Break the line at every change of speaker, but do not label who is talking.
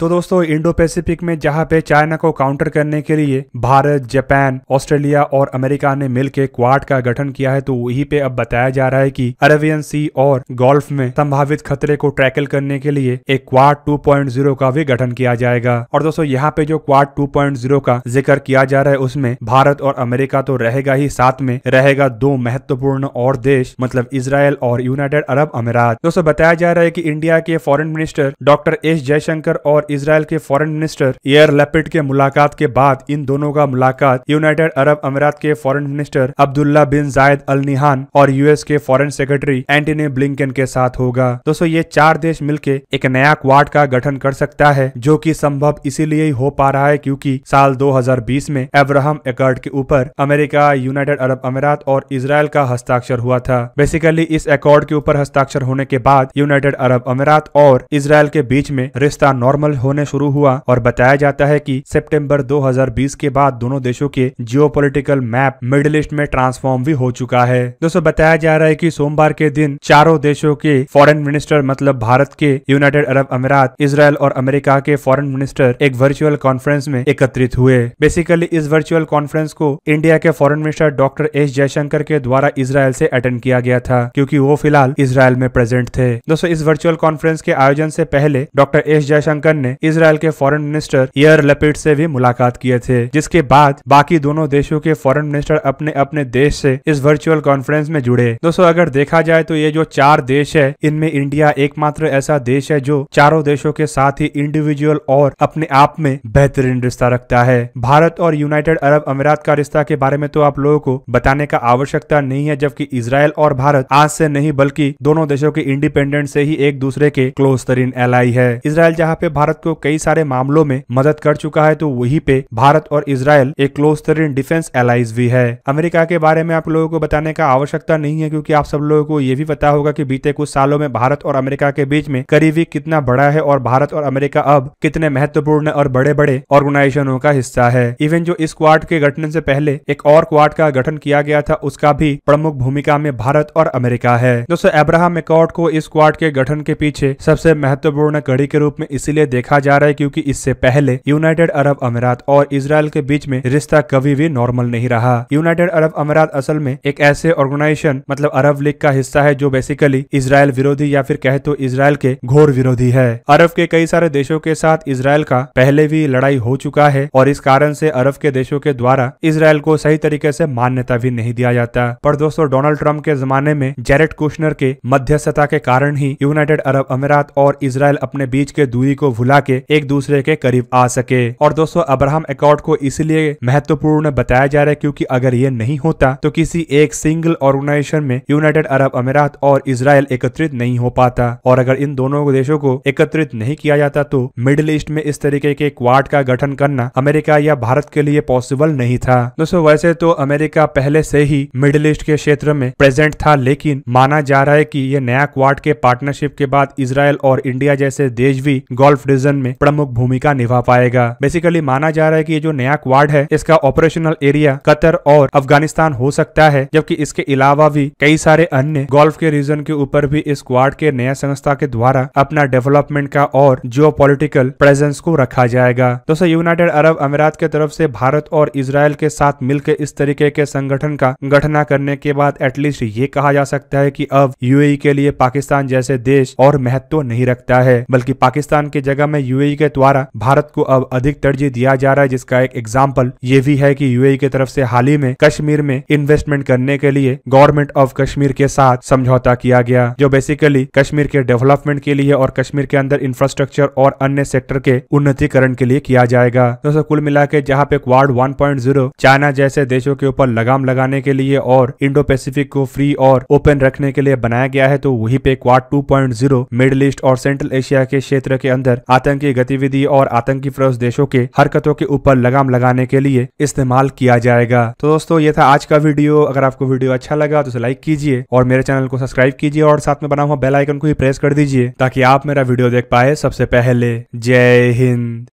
तो दोस्तों Indo Pacific में जहां पे चाइना को काउंटर करने के लिए भारत जापान ऑस्ट्रेलिया और अमेरिका ने मिलकर क्वाड का गठन किया है तो वही पे अब बताया जा रहा है कि अरेबियन सी और गोल्फ में संभावित खतरे को ट्रैकल करने के लिए एक क्वाड 2.0 का भी गठन किया जाएगा और दोस्तों यहाँ पे जो क्वाड टू का जिक्र किया जा रहा है उसमें भारत और अमेरिका तो रहेगा ही साथ में रहेगा दो महत्वपूर्ण और देश मतलब इसराइल और यूनाइटेड अरब अमीरात दोस्तों बताया जा रहा है की इंडिया के foreign minister doctor S Jaishankar और इसराइल के फॉरेन मिनिस्टर एयर लेपिड के मुलाकात के बाद इन दोनों का मुलाकात यूनाइटेड अरब अमीरात के फॉरेन मिनिस्टर अब्दुल्ला बिन जायद अल निहान और यूएस के फॉरेन सेक्रेटरी एंटनी ब्लिंकन के साथ होगा दोस्तों ये चार देश मिलकर एक नया क्वाड का गठन कर सकता है जो की संभव इसीलिए हो पा रहा है क्यूँकी साल दो में एब्राहम एकर्ड के ऊपर अमेरिका यूनाइटेड अरब अमीरात और इसराइल का हस्ताक्षर हुआ था बेसिकली इस अकॉर्ड के ऊपर हस्ताक्षर होने के बाद यूनाइटेड अरब अमीरात और इसराइल के बीच में रिश्ता नॉर्मल होने शुरू हुआ और बताया जाता है कि सितंबर 2020 के बाद दोनों देशों के जियोपॉलिटिकल मैप मिडिल ईस्ट में ट्रांसफॉर्म भी हो चुका है दोस्तों बताया जा रहा है कि सोमवार के दिन चारों देशों के फॉरेन मिनिस्टर मतलब भारत के यूनाइटेड अरब अमीरात इसराइल और अमेरिका के फॉरेन मिनिस्टर एक वर्चुअल कॉन्फ्रेंस में एकत्रित हुए बेसिकली इस वर्चुअल कॉन्फ्रेंस को इंडिया के foreign minister doctor S Jaishankar के द्वारा इसराइल से अटेंड किया गया था क्योंकि वो फिलहाल इसराइल में प्रेजेंट थे दोस्तों इस वर्चुअल कॉन्फ्रेंस के आयोजन से पहले डॉक्टर एस जयशंकर ने ने इसराइल के फॉरेन मिनिस्टर एयर लपेट से भी मुलाकात किए थे जिसके बाद बाकी दोनों देशों के फॉरेन मिनिस्टर अपने अपने देश से इस वर्चुअल कॉन्फ्रेंस में जुड़े दोस्तों अगर देखा जाए तो ये जो चार देश है इनमें इंडिया एकमात्र ऐसा देश है जो चारों देशों के साथ ही इंडिविजुअल और अपने आप में बेहतरीन रिश्ता रखता है भारत और यूनाइटेड अरब अमीरात का रिश्ता के बारे में तो आप लोगों को बताने का आवश्यकता नहीं है जबकि इसराइल और भारत आज से नहीं बल्कि दोनों देशों के इंडिपेंडेंट से ही एक दूसरे के क्लोज तरीन एलाई है इसराइल जहाँ पे भारत को कई सारे मामलों में मदद कर चुका है तो वही पे भारत और इसराइल एक क्लोज तरीन डिफेंस एलाइज भी है अमेरिका के बारे में आप लोगों को बताने का आवश्यकता नहीं है क्योंकि आप सब लोगों को ये भी पता होगा की बीते कुछ सालों में भारत और अमेरिका के बीच में करीबी कितना बड़ा है और भारत और अमेरिका अब कितने महत्वपूर्ण और बड़े बड़े ऑर्गेनाइजेशनों का हिस्सा है इवन जो इस क्वाड के गठन से पहले एक और क्वाड का गठन किया गया था उसका भी प्रमुख भूमिका में भारत और अमेरिका है दोस्तों एब्राहम को इस क्वाड के गठन के पीछे सबसे महत्वपूर्ण कड़ी के रूप में इसीलिए देखा जा रहा है क्योंकि इससे पहले यूनाइटेड अरब अमीरात और इसराइल के बीच में रिश्ता कभी भी नॉर्मल नहीं रहा यूनाइटेड अरब अमीरात असल में एक ऐसे ऑर्गेनाइजेशन मतलब अरब लीग का हिस्सा है जो बेसिकली इसराइल विरोधी या फिर कहे तो इसराइल के घोर विरोधी है अरब के कई सारे देशों के साथ इसराइल का पहले भी लड़ाई हो चुका है और इस कारण से अरब के देशों के द्वारा इसराइल को सही तरीके से मान्यता भी नहीं दिया जाता पर दोस्तों डोनाल्ड ट्रंप के जमाने में जेरेट कुशनर के मध्यस्थता के कारण ही यूनाइटेड अरब अमीरात और इसराइल अपने बीच के दूरी को भूल मिला के एक दूसरे के करीब आ सके और दोस्तों अब्राहम अकॉर्ड को इसलिए महत्वपूर्ण बताया जा रहा है क्योंकि अगर ये नहीं होता तो किसी एक सिंगल ऑर्गेनाइजेशन में यूनाइटेड अरब अमीरात और इसराइल एकत्रित नहीं हो पाता और अगर इन दोनों देशों को एकत्रित नहीं किया जाता तो मिडिल ईस्ट में इस तरीके के क्वाड का गठन करना अमेरिका या भारत के लिए पॉसिबल नहीं था दोस्तों वैसे तो अमेरिका पहले से ही मिडिल ईस्ट के क्षेत्र में प्रेजेंट था लेकिन माना जा रहा है कि यह नया क्वाड के पार्टनरशिप के बाद इसराइल और इंडिया जैसे देश भी गोल्फ डिवीजन में प्रमुख भूमिका निभा पाएगा बेसिकली माना जा रहा है कि ये जो नया क्वाड है इसका ऑपरेशनल एरिया कतर और अफगानिस्तान हो सकता है जबकि इसके अलावा भी कई सारे अन्य गोल्फ के रीजन के ऊपर भी इस क्वाड के नया संस्था के द्वारा अपना डेवलपमेंट का और जियो प्रेजेंस को रखा जाएगा दोस्तों यूनाइटेड अरब अमीरात के तरफ से भारत और इसराइल के साथ मिलकर इस तरीके के संगठन का गठना करने के बाद एटलीस्ट ये कहा जा सकता है कि अब यूएई e के लिए पाकिस्तान जैसे देश और महत्व नहीं रखता है बल्कि पाकिस्तान की जगह में यूएई e के द्वारा भारत को अब अधिक तरजीह दिया जा रहा है जिसका एक एग्जाम्पल ये भी है की यूएई e की तरफ से हाल ही में कश्मीर में इन्वेस्टमेंट करने के लिए गवर्नमेंट ऑफ कश्मीर के साथ समझौता किया गया जो बेसिकली कश्मीर के डेवलपमेंट के लिए और कश्मीर के अंदर इंफ्रास्ट्रक्चर और अन्य सेक्टर के उन्नतीकरण के लिए किया जाएगा दोस्तों कुल मिला के जहाँ पे क्वाड 1.0 चाइना जैसे देशों के ऊपर लगाम लगाने के लिए और इंडो पैसिफिक को फ्री और ओपन रखने के लिए बनाया गया है तो वही पे क्वाड 2.0 मिडल ईस्ट और सेंट्रल एशिया के क्षेत्र के अंदर आतंकी गतिविधि और आतंकी फरोज देशों के हरकतों के ऊपर लगाम लगाने के लिए इस्तेमाल किया जाएगा तो दोस्तों ये था आज का वीडियो अगर आपको वीडियो अच्छा लगा तो उसे लाइक कीजिए और मेरे चैनल को सब्सक्राइब कीजिए और साथ में बना हुआ बेलाइकन को भी प्रेस कर दीजिए ताकि आप मेरा वीडियो देख पाए सबसे पहले जय हिंद